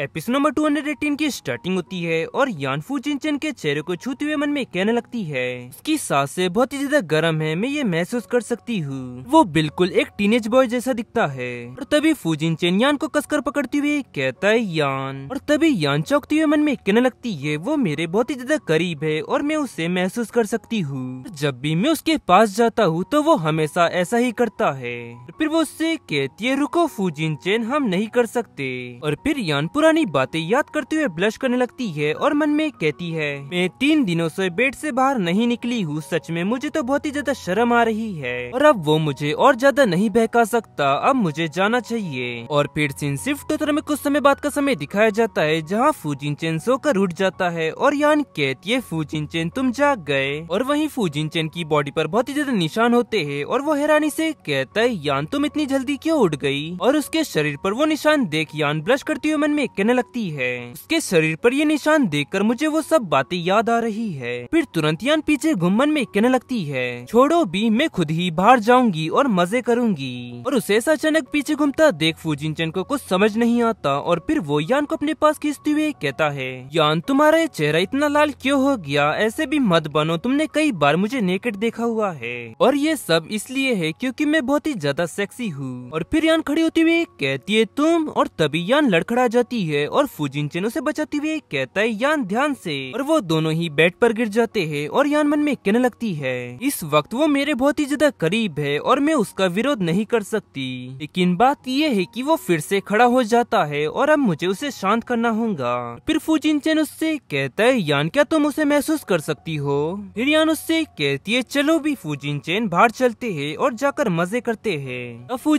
episode number 218 की starting होती है और यानफू चिंचन के चेहरे को छूते हुए मन में कहने लगती है उसकी सांसें बहुत ही ज्यादा गर्म है मैं ये महसूस कर सकती हूँ वो बिल्कुल एक टीनेज बॉय जैसा दिखता है और तभी फू चिंचन यान को कसकर पकड़ती हुए कहता है यान और तभी यान चौकते हुए मन में कहने लगती है वो मेरे बहुत ही ज्यादा करीब है और मैं उसे महसूस कर सकती हूँ जब भी मैं उसके पास जाता हूँ तो वो हमेशा ऐसा ही करता है फिर वो उससे कहती है रुको फूजिन चिंचन हम नहीं कर सकते और फिर यान पूरा पुरानी बातें याद करते हुए ब्लश करने लगती है और मन में कहती है मैं तीन दिनों से बेड से बाहर नहीं निकली हूँ सच में मुझे तो बहुत ही ज्यादा शर्म आ रही है और अब वो मुझे और ज्यादा नहीं बहका सकता अब मुझे जाना चाहिए और फिर सीन शिफ्ट होता में कुछ समय बाद का समय दिखाया जाता है जहाँ फूजिन चैन सोकर उठ जाता है और यान कहती है फूजिन चैन तुम जाग गए और वही फूजिन चैन की बॉडी आरोप बहुत ही ज्यादा निशान होते है और वो हैरानी ऐसी कहता है यान तुम इतनी जल्दी क्यों उठ गयी और उसके शरीर आरोप वो निशान देख यान ब्लश करती हुए मन में कहने लगती है उसके शरीर पर ये निशान देखकर मुझे वो सब बातें याद आ रही है फिर तुरंत यान पीछे घुमन में कहने लगती है छोड़ो भी मैं खुद ही बाहर जाऊंगी और मजे करूंगी और उसे ऐसा अचानक पीछे घूमता देख फूजिनचन को कुछ समझ नहीं आता और फिर वो यान को अपने पास खींचते हुए कहता है यान तुम्हारा चेहरा इतना लाल क्यों हो गया ऐसे भी मत बनो तुमने कई बार मुझे नेकेट देखा हुआ है और ये सब इसलिए है क्योंकि मैं बहुत ही ज्यादा सेक्सी हूँ और फिर यान खड़ी होती हुई कहती है तुम और तभी यान लड़खड़ा जाती है और चेन उसे बचाती हुए कहता है यान ध्यान से और वो दोनों ही बेड पर गिर जाते हैं और यान मन में कहने लगती है इस वक्त वो मेरे बहुत ही ज्यादा करीब है और मैं उसका विरोध नहीं कर सकती लेकिन बात यह है की वो फिर से खड़ा हो जाता है और अब मुझे उसे शांत करना होगा फिर फूजिन चेन उससे कहता है यान क्या तुम उसे महसूस कर सकती हो फिर यान उससे कहती है चलो भी फूजिन चेन बाहर चलते है और जाकर मजे करते है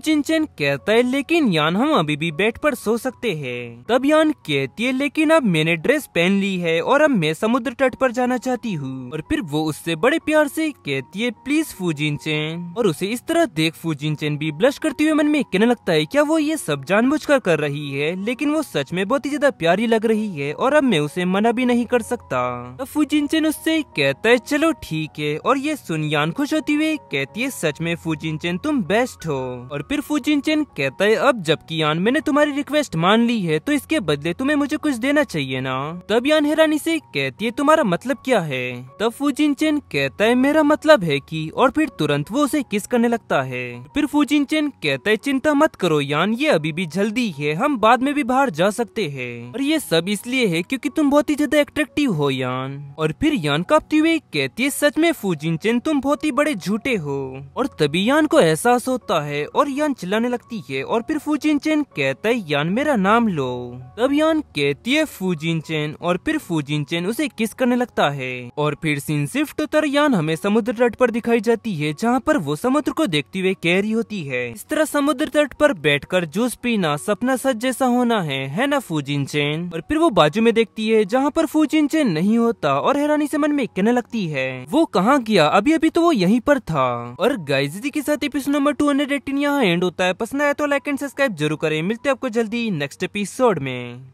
चेन कहता है लेकिन यान हम अभी भी बेड पर सो सकते हैं तब अभियान कहती है लेकिन अब मैंने ड्रेस पहन ली है और अब मैं समुद्र तट पर जाना चाहती हूँ और फिर वो उससे बड़े प्यार से कहती है प्लीज फूजिन चैन और उसे इस तरह देख फूजिन चैन भी ब्लश करते हुए मन में कहने लगता है क्या वो ये सब जानबूझकर कर रही है लेकिन वो सच में बहुत ही ज्यादा प्यारी लग रही है और अब मैं उसे मना भी नहीं कर सकता तो फूजिन चैन उससे कहता है चलो ठीक है और ये सुनयान खुश होती हुए कहती है सच में फूजिन चैन तुम बेस्ट हो और फिर फूजिन चैन कहता है अब जबकि यान मैंने तुम्हारी रिक्वेस्ट मान ली है तो इसके बदले तुम्हें मुझे कुछ देना चाहिए ना तब यान हैरानी से कहती है तुम्हारा मतलब क्या है तब फूजिन चेन कहता है मेरा मतलब है कि और फिर तुरंत वो उसे किस करने लगता है फिर फूजिन चेन कहता है चिंता मत करो यान ये अभी भी जल्दी है हम बाद में भी बाहर जा सकते है और ये सब इसलिए है क्यूँकी तुम बहुत ही ज्यादा एट्रेक्टिव हो यान और फिर यान का हुई कहती है सच में फूजिन चेन तुम बहुत ही बड़े झूठे हो और तभी यान को एहसास होता है और यान चिल्लाने लगती है और फिर फूजिन चेन कहता है यान मेरा नाम लो तब यान कहती है फूजिन चैन और फिर फूजिन चैन उसे किस करने लगता है और फिर सीन शिफ्ट उतर यान हमें समुद्र तट पर दिखाई जाती है जहाँ पर वो समुद्र को देखती हुए कह रही होती है इस तरह समुद्र तट पर बैठ जूस पीना सपना सच जैसा होना है है न फूजिन चैन और फिर वो बाजू में देखती है जहाँ पर फूजिन चैन नहीं होता और हैरानी से मन में कहने लगती है वो कहाँ गया अभी अभी तो वो यहीं पर था और गाइजी के साथ episode number two hundred eighteen यहाँ एंड होता है पसंद आया तो लाइक एंड सब्सक्राइब जरूर करें मिलते हैं आपको जल्दी नेक्स्ट एपिसोड 明。